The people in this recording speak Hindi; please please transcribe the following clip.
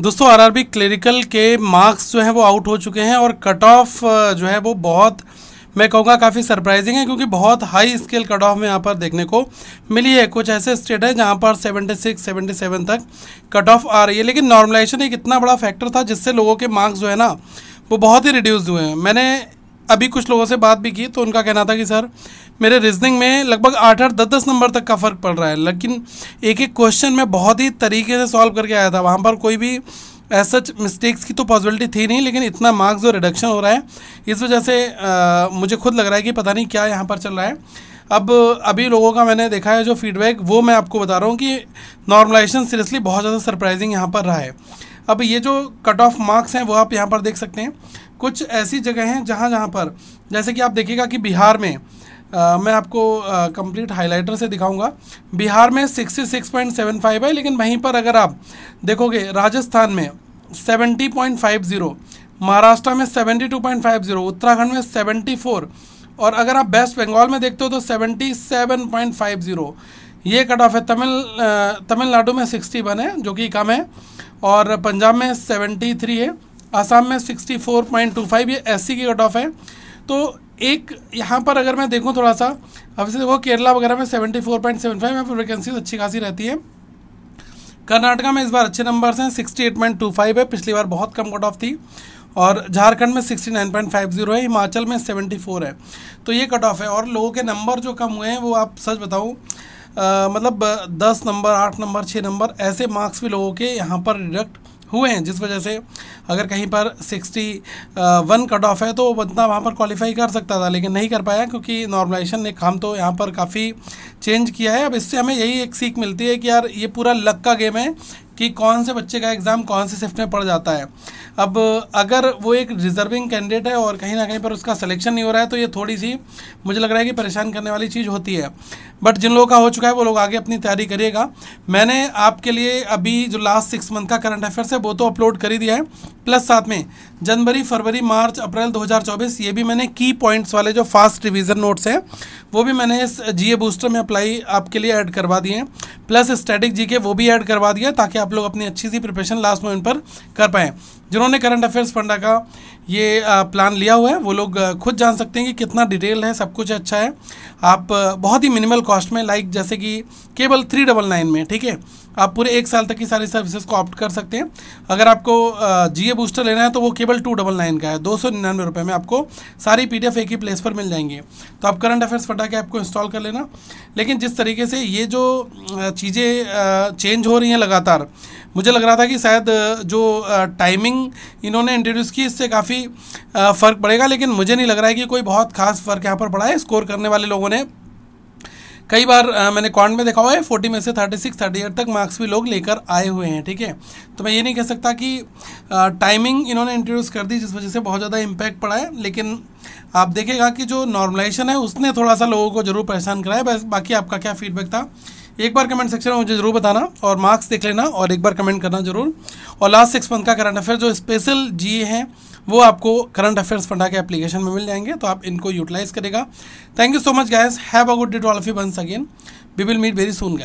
दोस्तों आरआरबी क्लेरिकल के मार्क्स जो हैं वो आउट हो चुके हैं और कट ऑफ जो है वो बहुत मैं कहूँगा काफ़ी सरप्राइजिंग है क्योंकि बहुत हाई स्केल कट ऑफ में यहाँ पर देखने को मिली है कुछ ऐसे स्टेट हैं जहाँ पर 76, 77 तक कट ऑफ आ रही है लेकिन नॉर्मलाइजेशन एक इतना बड़ा फैक्टर था जिससे लोगों के मार्क्स जो है ना वो बहुत ही रिड्यूस हुए हैं मैंने अभी कुछ लोगों से बात भी की तो उनका कहना था कि सर मेरे रीजनिंग में लगभग आठ आठ दस दस नंबर तक का फ़र्क पड़ रहा है लेकिन एक एक क्वेश्चन मैं बहुत ही तरीके से सॉल्व करके आया था वहाँ पर कोई भी एज सच मिस्टेक्स की तो पॉसिबिलिटी थी नहीं लेकिन इतना मार्क्स जो रिडक्शन हो रहा है इस वजह से आ, मुझे खुद लग रहा है कि पता नहीं क्या यहाँ पर चल रहा है अब अभी लोगों का मैंने देखा है जो फीडबैक वो मैं आपको बता रहा हूँ कि नॉर्मलाइजेशन सीरियसली बहुत ज़्यादा सरप्राइजिंग यहाँ पर रहा है अब ये जो कट ऑफ मार्क्स हैं वो आप यहाँ पर देख सकते हैं कुछ ऐसी जगह हैं जहाँ जहाँ पर जैसे कि आप देखिएगा कि बिहार में आ, मैं आपको कंप्लीट हाइलाइटर से दिखाऊंगा बिहार में sixty six point seven five है लेकिन वहीं पर अगर आप देखोगे राजस्थान में seventy point five zero Maharashtra में seventy two point five zero Uttarakhand में सेवेंटी फ़ोर और अगर आप वेस्ट बंगाल में देखते हो तो seventy seven point five zero ये कट ऑफ है तमिल तमिलनाडु में वन है जो कि कम है और पंजाब में 73 है आसाम में 64.25 ये एस की कट ऑफ है तो एक यहाँ पर अगर मैं देखूँ थोड़ा सा अब से देखो केरला वगैरह में 74.75 यहाँ पर वैकेंसीज तो अच्छी खासी रहती है कर्नाटका में इस बार अच्छे नंबर्स हैं 68.25 है पिछली बार बहुत कम कट ऑफ थी और झारखंड में 69.50 है हिमाचल में 74 है तो ये कट ऑफ है और लोगों के नंबर जो कम हुए हैं वो आप सच बताऊँ मतलब दस नंबर आठ नंबर छः नंबर ऐसे मार्क्स भी लोगों के यहाँ पर डिडक्ट हुए हैं जिस वजह से अगर कहीं पर सिक्सटी वन कट ऑफ है तो बंदा वहाँ पर क्वालिफाई कर सकता था लेकिन नहीं कर पाया क्योंकि नॉर्मलाइजेशन ने काम तो यहाँ पर काफ़ी चेंज किया है अब इससे हमें यही एक सीख मिलती है कि यार ये पूरा लक का गेम है कि कौन से बच्चे का एग्ज़ाम कौन से शिफ्ट में पड़ जाता है अब अगर वो एक रिजर्विंग कैंडिडेट है और कहीं ना कहीं पर उसका सिलेक्शन नहीं हो रहा है तो ये थोड़ी सी मुझे लग रहा है कि परेशान करने वाली चीज़ होती है बट जिन लोगों का हो चुका है वो लोग आगे अपनी तैयारी करिएगा मैंने आपके लिए अभी जो लास्ट सिक्स मंथ का करंट अफेयर्स है वो तो अपलोड कर ही दिया है प्लस साथ में जनवरी फरवरी मार्च अप्रैल 2024 ये भी मैंने की पॉइंट्स वाले जो फास्ट रिवीजन नोट्स हैं वो भी मैंने इस जी बूस्टर में अप्लाई आपके लिए ऐड करवा दिए हैं प्लस स्टैटिक जी के वो भी ऐड करवा दिया ताकि आप लोग अपनी अच्छी सी प्रिपरेशन लास्ट मोमेंट पर कर पाएँ जिन्होंने करंट अफेयर्स फंडा का ये प्लान लिया हुआ है वो लोग खुद जान सकते हैं कि कितना डिटेल है सब कुछ अच्छा है आप बहुत ही मिनिमल कॉस्ट में लाइक जैसे कि केवल थ्री डबल नाइन में ठीक है आप पूरे एक साल तक की सारी सर्विसेज को ऑप्ट कर सकते हैं अगर आपको जीए बूस्टर लेना है तो वो केवल टू डबल नाइन का है दो सौ निन्यानवे रुपये में आपको सारी पी एक ही प्लेस पर मिल जाएंगे तो आप करंट अफेयर्स फटा के ऐप को इंस्टॉल कर लेना लेकिन जिस तरीके से ये जो चीज़ें चेंज हो रही हैं लगातार मुझे लग रहा था कि शायद जो टाइमिंग इन्होंने इंट्रोड्यूस की इससे काफ़ी फ़र्क पड़ेगा लेकिन मुझे नहीं लग रहा है कि कोई बहुत खास फ़र्क यहाँ पर पड़ा है स्कोर करने वाले लोगों ने कई बार आ, मैंने क्वांट में देखा हुआ है फोर्टी में से थर्टी सिक्स थर्टी एट तक मार्क्स भी लोग लेकर आए हुए हैं ठीक है तो मैं ये नहीं कह सकता कि आ, टाइमिंग इन्होंने इंट्रोड्यूस कर दी जिस वजह से बहुत ज़्यादा इम्पैक्ट पड़ा है लेकिन आप देखेगा कि जो नॉर्मलाइजेशन है उसने थोड़ा सा लोगों को जरूर परेशान कराया बस बाकी आपका क्या फीडबैक था एक बार कमेंट सेक्शन में मुझे ज़रूर बताना और मार्क्स देख लेना और एक बार कमेंट करना जरूर और लास्ट सिक्स मंथ का करंट अफेयर जो स्पेशल जीए हैं वो आपको करंट अफेयर्स फंडा के एप्लीकेशन में मिल जाएंगे तो आप इनको यूटिलाइज करेगा thank you so much guys have a good day to all of you once again we will meet very soon